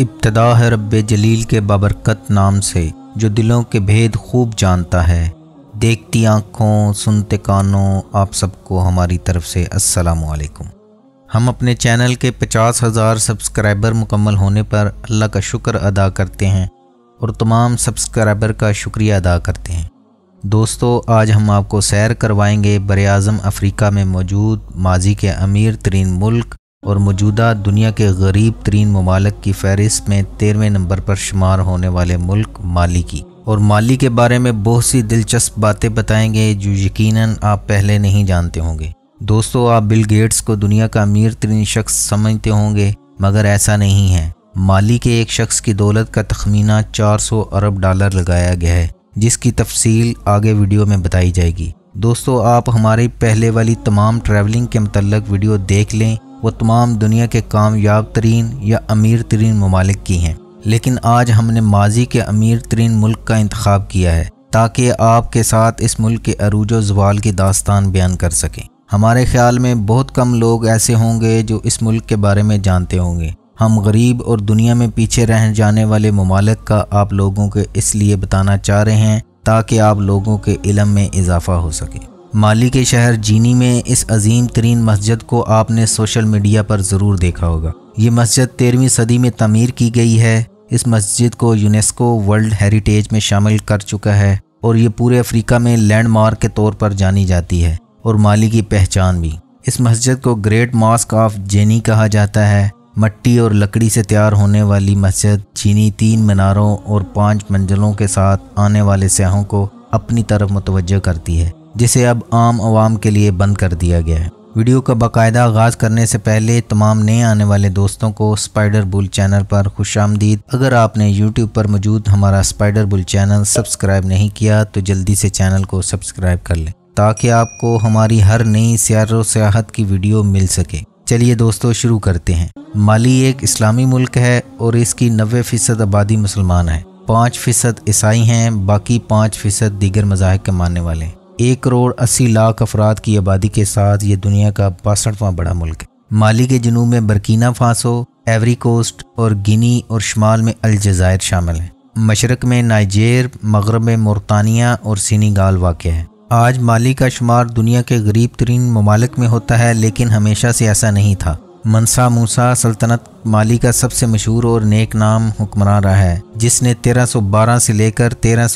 इब्तदा है रब जलील के बाबरकत नाम से जो दिलों के भेद खूब जानता है देखती आँखों सुनते कानों आप सबको हमारी तरफ से असलकुम हम अपने चैनल के पचास हज़ार सब्सक्राइबर मुकम्मल होने पर अल्लाह का शुक्र अदा करते हैं और तमाम सब्सक्राइबर का शुक्रिया अदा करते हैं दोस्तों आज हम आपको सैर करवाएंगे बर अफ्रीका में मौजूद माजी के अमीर तरीन मुल्क और मौजूदा दुनिया के गरीब तरीन ममालक की फहरिस्त में तेरहवें नंबर पर शुमार होने वाले मुल्क माली की और माली के बारे में बहुत सी दिलचस्प बातें बताएंगे जो यकीनन आप पहले नहीं जानते होंगे दोस्तों आप बिल गेट्स को दुनिया का अमीर तरीन शख्स समझते होंगे मगर ऐसा नहीं है माली के एक शख्स की दौलत का तखमीना 400 अरब डॉलर लगाया गया है जिसकी तफसील आगे वीडियो में बताई जाएगी दोस्तों आप हमारी पहले वाली तमाम ट्रैवलिंग के मतलब वीडियो देख लें वो तमाम दुनिया के कामयाब तरीन या अमीर तरीन ममालिक की हैं लेकिन आज हमने माजी के अमीर तरीन मुल्क का इंतखब किया है ताकि आपके साथ इस मुल्क के अरूज जवाल की दास्तान बयान कर सकें हमारे ख्याल में बहुत कम लोग ऐसे होंगे जो इस मुल्क के बारे में जानते होंगे हम गरीब और दुनिया में पीछे रह जाने वाले ममालक का आप लोगों के इसलिए बताना चाह रहे हैं ताकि आप लोगों के इलम में इजाफा हो सके माली के शहर जीनी में इस अजीम तरीन मस्जिद को आपने सोशल मीडिया पर ज़रूर देखा होगा ये मस्जिद तेरहवीं सदी में तमीर की गई है इस मस्जिद को यूनेस्को वर्ल्ड हेरिटेज में शामिल कर चुका है और ये पूरे अफ्रीका में लैंडमार्क के तौर पर जानी जाती है और माली की पहचान भी इस मस्जिद को ग्रेट मास्क ऑफ जेनी कहा जाता है मट्टी और लकड़ी से तैयार होने वाली मस्जिद चीनी तीन मीनारों और पांच मंजिलों के साथ आने वाले सयाहों को अपनी तरफ मुतवजह करती है जिसे अब आम आवाम के लिए बंद कर दिया गया है वीडियो का बाकायदा आगाज़ करने से पहले तमाम नए आने वाले दोस्तों को स्पाइडर बुल चैनल पर खुश आमदीद अगर आपने यूट्यूब पर मौजूद हमारा स्पाइडर बुल चैनल सब्सक्राइब नहीं किया तो जल्दी से चैनल को सब्सक्राइब कर लें ताकि आपको हमारी हर नई सैर सियाहत की वीडियो मिल सके चलिए दोस्तों शुरू करते हैं माली एक इस्लामी मुल्क है और इसकी नबे फ़ीसद आबादी मुसलमान है पाँच फ़ीसद ईसाई हैं बाकी पाँच फ़ीसद दीगर मजाक के मानने वाले हैं एक करोड़ अस्सी लाख अफराद की आबादी के साथ ये दुनिया का बासठवां बड़ा मुल्क है माली के जनूब में बरकीना फासो एवरी कोस्ट और गिनी और शुमाल में अलजायर शामिल हैं मशरक में नाइजेर मगरब में मोरतानिया और सीनीगाल वाक़ है आज माली का शुमार दुनिया के गरीब तरीन ममालिक में होता है लेकिन हमेशा से ऐसा नहीं था मनसा मूसा सल्तनत माली का सबसे मशहूर और नेक नाम हुक्मरान रहा है जिसने 1312 से लेकर तेरह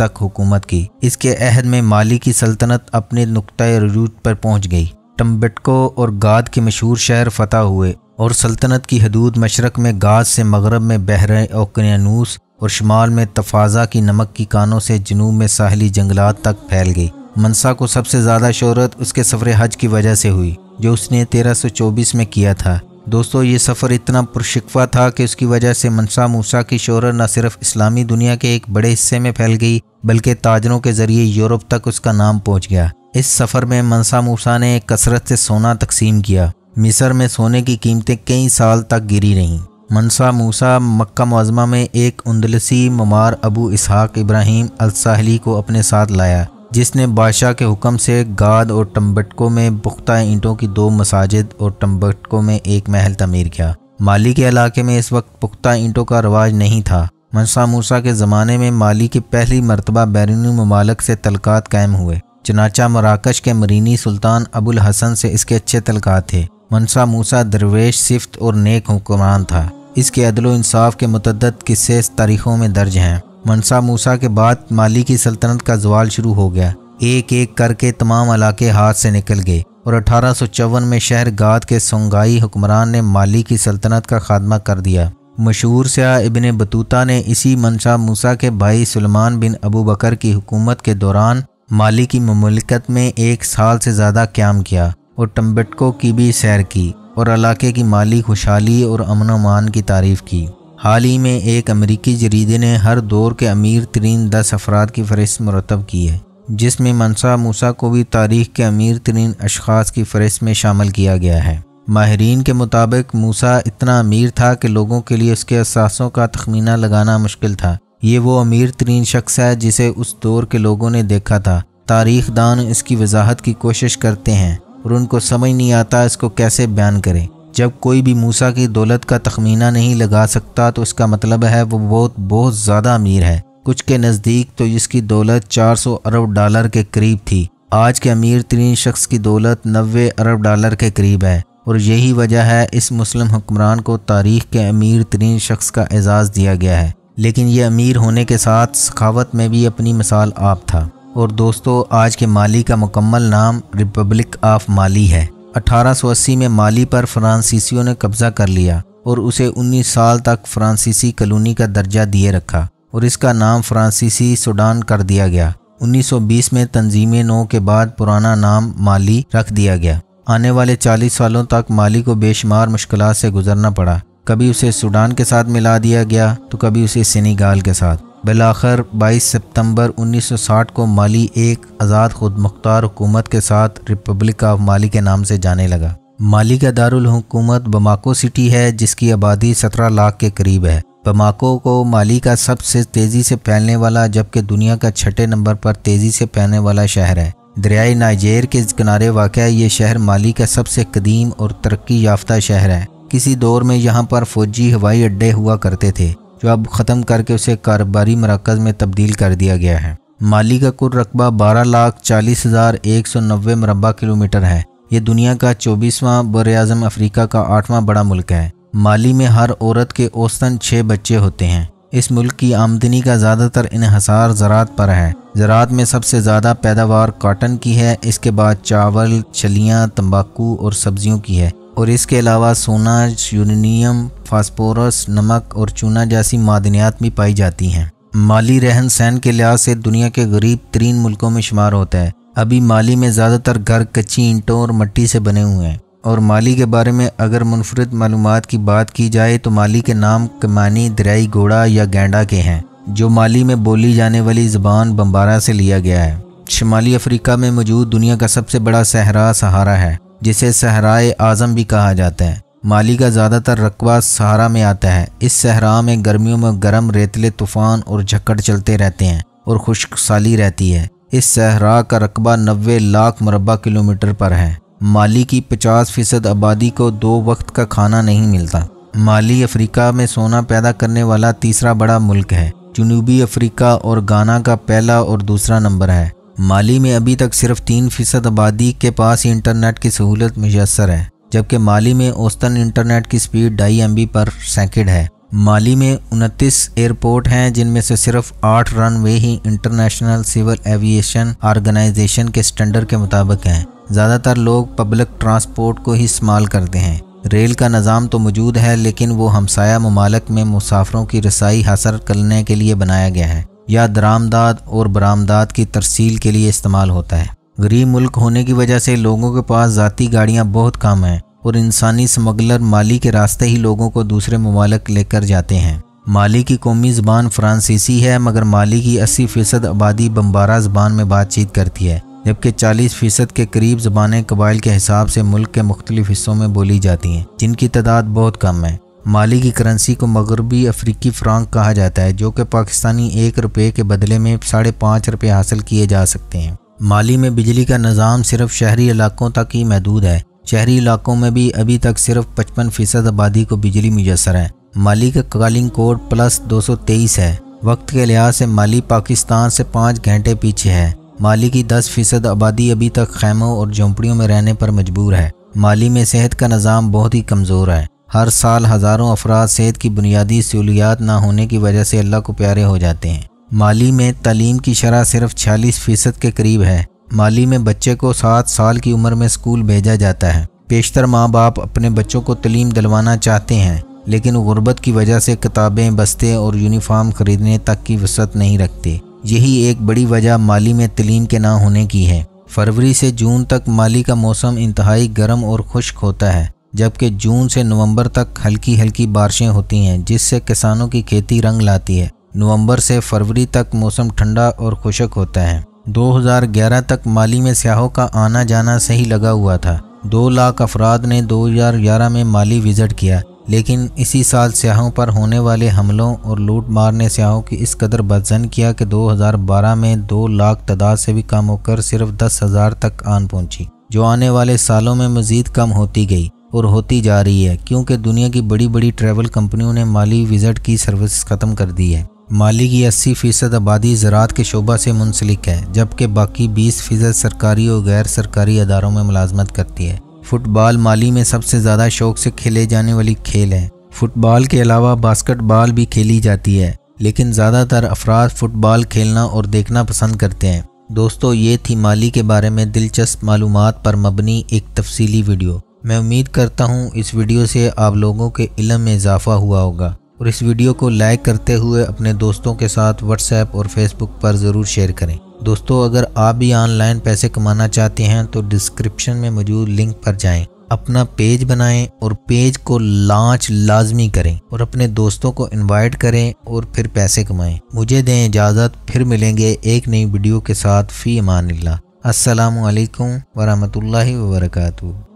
तक हुकूमत की इसके अहद में माली की सल्तनत अपने नुक़ रूट पर पहुंच गई टम्बटको और गाद के मशहूर शहर फतह हुए और सल्तनत की हदूद मशरक में गाद से मगरब में बहर ओकनूस और शुमाल में तफाजा की नमक की कानों से जनूब में साहली जंगलात तक फैल गई मनसा को सबसे ज़्यादा शहरत उसके सफ़र हज की वजह से हुई जो उसने 1324 में किया था दोस्तों ये सफ़र इतना पुरशिकवा था कि उसकी वजह से मनसा मूसा की शोहरत न सिर्फ इस्लामी दुनिया के एक बड़े हिस्से में फैल गई बल्कि ताजरों के ज़रिए यूरोप तक उसका नाम पहुंच गया इस सफ़र में मनसा मूसा ने कसरत से सोना तकसीम किया मिस्र में सोने की कीमतें कई साल तक गिरी रहीं मनसा मूसा मक्का मज़मा में एक उंदलसी ममार अबू इसहाक इब्राहिम अलसाहली को अपने साथ लाया जिसने बादशाह के हुक्म से गाद और टम्बटकों में पुख्ता ईंटों की दो मसाजिद और टम्बटकों में एक महल तमीर किया माली के इलाके में इस वक्त पुख्ता ईंटों का रवाज नहीं था मनसा मूसा के ज़माने में माली की पहली मरतबा बैरूनी ममालक से तलकात कायम हुए चनाचा मराकश के मरीनी सुल्तान अबुल हसन से इसके अच्छे तलकात थे मनसा मूसा दरवेश सिफ्त और नेक हुक्मरान था इसके अदलो इंसाफ के मतदद किस्से तारीखों में दर्ज हैं मनसा मूसा के बाद माली की सल्तनत का जवाल शुरू हो गया एक एक करके तमाम इलाके हाथ से निकल गए और अठारह में शहर गाद के सोंगाई हुक्मरान ने माली की सल्तनत का खात्मा कर दिया मशहूर सयाह इबन बतूता ने इसी मनसा मूसा के भाई सलमान बिन अबू बकर की हुकूमत के दौरान माली की ममलिकत में एक साल से ज़्यादा क्याम किया और टम्बटको की भी सैर की और इलाके की माली खुशहाली और अमन अमान की तारीफ़ की हाल ही में एक अमरीकी जरीदे ने हर दौर के अमीर तरीन दस अफराद की फहरिस्त मरतब की है जिसमें मनसा मूसा को भी तारीख के अमीर तरीन अशखास की फहरिस्त में शामिल किया गया है माहरीन के मुताबिक मूसा इतना अमीर था कि लोगों के लिए उसके असासों का तखमीना लगाना मुश्किल था ये वो अमीर तरीन शख्स है जिसे उस दौर के लोगों ने देखा था तारीख दान इसकी वजाहत की कोशिश करते हैं और उनको समझ नहीं आता इसको कैसे बयान करें जब कोई भी मूसा की दौलत का तखमीना नहीं लगा सकता तो इसका मतलब है वो बहुत बहुत ज़्यादा अमीर है कुछ के नज़दीक तो इसकी दौलत 400 अरब डॉलर के करीब थी आज के अमीर तरीन शख्स की दौलत नबे अरब डॉलर के करीब है और यही वजह है इस मुस्लिम हुक्मरान को तारीख के अमीर तरीन शख्स का एजाज़ दिया गया है लेकिन यह अमीर होने के साथ सखावत में भी अपनी मिसाल आप था और दोस्तों आज के माली का मुकम्मल नाम रिपब्लिक ऑफ माली है 1880 में माली पर फ्रांसीसियों ने कब्जा कर लिया और उसे 19 साल तक फ्रांसीसी कलोनी का दर्जा दिए रखा और इसका नाम फ्रांसीसी सूडान कर दिया गया 1920 में तंजीम नौ के बाद पुराना नाम माली रख दिया गया आने वाले 40 सालों तक माली को बेशुमार मुश्किल से गुजरना पड़ा कभी उसे सूडान के साथ मिला दिया गया तो कभी उसे सेनेगाल के साथ बिलाखर 22 सितंबर 1960 को माली एक आज़ाद खुद मुख्तार हुकूमत के साथ रिपब्लिक ऑफ माली के नाम से जाने लगा माली का दारकूमत बमाको सिटी है जिसकी आबादी 17 लाख के करीब है बमाको को माली का सबसे तेज़ी से फैलने वाला जबकि दुनिया का छठे नंबर पर तेज़ी से फैलने वाला शहर है दरियाई नाइजेर के किनारे वाक़ ये शहर माली का सबसे कदीम और तरक्की याफ्ता शहर है किसी दौर में यहाँ पर फौजी हवाई अड्डे हुआ करते थे जो अब ख़त्म करके उसे कारोबारी मरकज़ में तब्दील कर दिया गया है माली का कुल रकबा बारह लाख चालीस हज़ार एक सौ नब्बे मरबा किलोमीटर है ये दुनिया का चौबीसवां बर अजम अफ्रीका का आठवां बड़ा मुल्क है माली में हर औरत के औसतन छः बच्चे होते हैं इस मुल्क की आमदनी का ज़्यादातर इनहसार ज़रात पर है ज़रात में सबसे ज़्यादा पैदावार काटन की है इसके बाद चावल छलियाँ तम्बाकू और सब्जियों की है और इसके अलावा सोना यूनियम फास्फोरस नमक और चूना जैसी मादनियात भी पाई जाती हैं माली रहन सहन के लिहाज से दुनिया के गरीब तरीन मुल्कों में शुमार होता है अभी माली में ज़्यादातर घर कच्ची ईंटों और मट्टी से बने हुए हैं और माली के बारे में अगर मुनफरद मालूम की बात की जाए तो माली के नाम कमानी दरियाई घोड़ा या गेंडा के हैं जो माली में बोली जाने वाली ज़बान बम्बारा से लिया गया है शुमाली अफ्रीका में मौजूद दुनिया का सबसे बड़ा सहरा सहारा है जिसे सहराए आज़म भी कहा जाता है माली का ज़्यादातर रकबा सहारा में आता है इस सहरा में गर्मियों में गर्म रेतले तूफ़ान और झक्कड़ चलते रहते हैं और खुश्क साली रहती है इस सहरा का रकबा नबे लाख मरबा किलोमीटर पर है माली की पचास फ़ीसद आबादी को दो वक्त का खाना नहीं मिलता माली अफ्रीका में सोना पैदा करने वाला तीसरा बड़ा मुल्क है जनूबी अफ्रीका और गाना का पहला और दूसरा नंबर है माली में अभी तक सिर्फ तीन फ़ीसद आबादी के पास ही इंटरनेट की सहूलत मयसर है जबकि माली में औस्तन इंटरनेट की स्पीड ढाई एम पर सेकेंड है माली में उनतीस एयरपोर्ट हैं जिनमें से सिर्फ आठ रनवे ही इंटरनेशनल सिविल एविएशन ऑर्गेनाइजेशन के स्टैंडर्ड के मुताबिक हैं ज़्यादातर लोग पब्लिक ट्रांसपोर्ट को ही इस्तेमाल करते हैं रेल का निज़ाम तो मौजूद है लेकिन वो हमसाया ममालक में मुसाफरों की रसाई हासिल करने के लिए बनाया गया है या दरामदाद और बरामदाद की तरसील के लिए इस्तेमाल होता है गरीब मुल्क होने की वजह से लोगों के पास जतीी गाड़ियाँ बहुत कम हैं और इंसानी स्मगलर माली के रास्ते ही लोगों को दूसरे ममालक लेकर जाते हैं माली की कौमी ज़बान फ्रांसीसी है मगर माली की अस्सी फ़ीसद आबादी बम्बारा ज़बान में बातचीत करती है जबकि 40 फ़ीसद के करीब ज़बानें कबाइल के हिसाब से मुल्क के मुख्तलिफ हिस्सों में बोली जाती हैं जिनकी तादाद बहुत कम है माली की करेंसी को मगरबी अफ्रीकी फ्रांक कहा जाता है जो कि पाकिस्तानी एक रुपये के बदले में साढ़े पाँच रुपये हासिल किए जा सकते हैं माली में बिजली का निज़ाम सिर्फ शहरी इलाकों तक ही महदूद है शहरी इलाकों में भी अभी तक सिर्फ पचपन फ़ीसद आबादी को बिजली मुयसर है माली का कॉलिंग कोड प्लस दो सौ तेईस है वक्त के लिहाज से माली पाकिस्तान से पाँच घंटे पीछे है माली की दस फ़ीसद आबादी अभी तक खैमों और झोंपड़ियों में रहने पर मजबूर है माली में सेहत का निज़ाम बहुत ही कमज़ोर है हर साल हज़ारों अफराद सेहत की बुनियादी सहूलियात ना होने की वजह से अल्लाह को प्यारे हो जाते हैं माली में तलीम की शरह सिर्फ छियालीस फ़ीसद के करीब है माली में बच्चे को सात साल की उम्र में स्कूल भेजा जाता है बेशतर माँ बाप अपने बच्चों को तलीम दिलवाना चाहते हैं लेकिन गुर्बत की वजह से किताबें बस्ते और यूनिफार्म खरीदने तक की वसत नहीं रखते यही एक बड़ी वजह माली में तलीम के ना होने की है फरवरी से जून तक माली का मौसम इंतहाई गर्म और खुश्क होता है जबकि जून से नवंबर तक हल्की हल्की बारिशें होती हैं जिससे किसानों की खेती रंग लाती है नवंबर से फरवरी तक मौसम ठंडा और खुशक होता है 2011 तक माली में सयाहों का आना जाना सही लगा हुआ था दो लाख अफराद ने 2011 में माली विज़िट किया लेकिन इसी साल सयाहों पर होने वाले हमलों और लूट मार ने सयाहों की इस कदर बदजन किया कि 2012 में दो लाख तादाद से भी कम होकर सिर्फ दस हज़ार तक आन पहुंची जो आने वाले सालों में मज़ीद कम होती गई और होती जा रही है क्योंकि दुनिया की बड़ी बड़ी ट्रैवल कंपनियों ने माली विज़ट की सर्विस ख़त्म कर दी है माली की अस्सी फ़ीसद आबादी ज़रात के शोबा से मुंसलिक है जबकि बाकी बीस फ़ीसद सरकारी और गैर सरकारी अदारों में मुलाजमत करती है फ़ुटबॉल माली में सबसे ज़्यादा शौक से खेले जाने वाली खेल है फ़ुटबॉल के अलावा बास्केटबॉल भी खेली जाती है लेकिन ज़्यादातर अफराद फ़ुटबॉल खेलना और देखना पसंद करते हैं दोस्तों ये थी माली के बारे में दिलचस्प मालूम पर मबनी एक तफसीली वीडियो मैं उम्मीद करता हूँ इस वीडियो से आप लोगों के इलम में इजाफ़ा हुआ होगा और इस वीडियो को लाइक करते हुए अपने दोस्तों के साथ व्हाट्सएप और फेसबुक पर ज़रूर शेयर करें दोस्तों अगर आप भी ऑनलाइन पैसे कमाना चाहते हैं तो डिस्क्रिप्शन में मौजूद लिंक पर जाएं, अपना पेज बनाएं और पेज को लॉन्च लाजमी करें और अपने दोस्तों को इनवाइट करें और फिर पैसे कमाएं। मुझे दें इजाज़त फिर मिलेंगे एक नई वीडियो के साथ फ़ी अमान ला असलकम वरहमल वर्का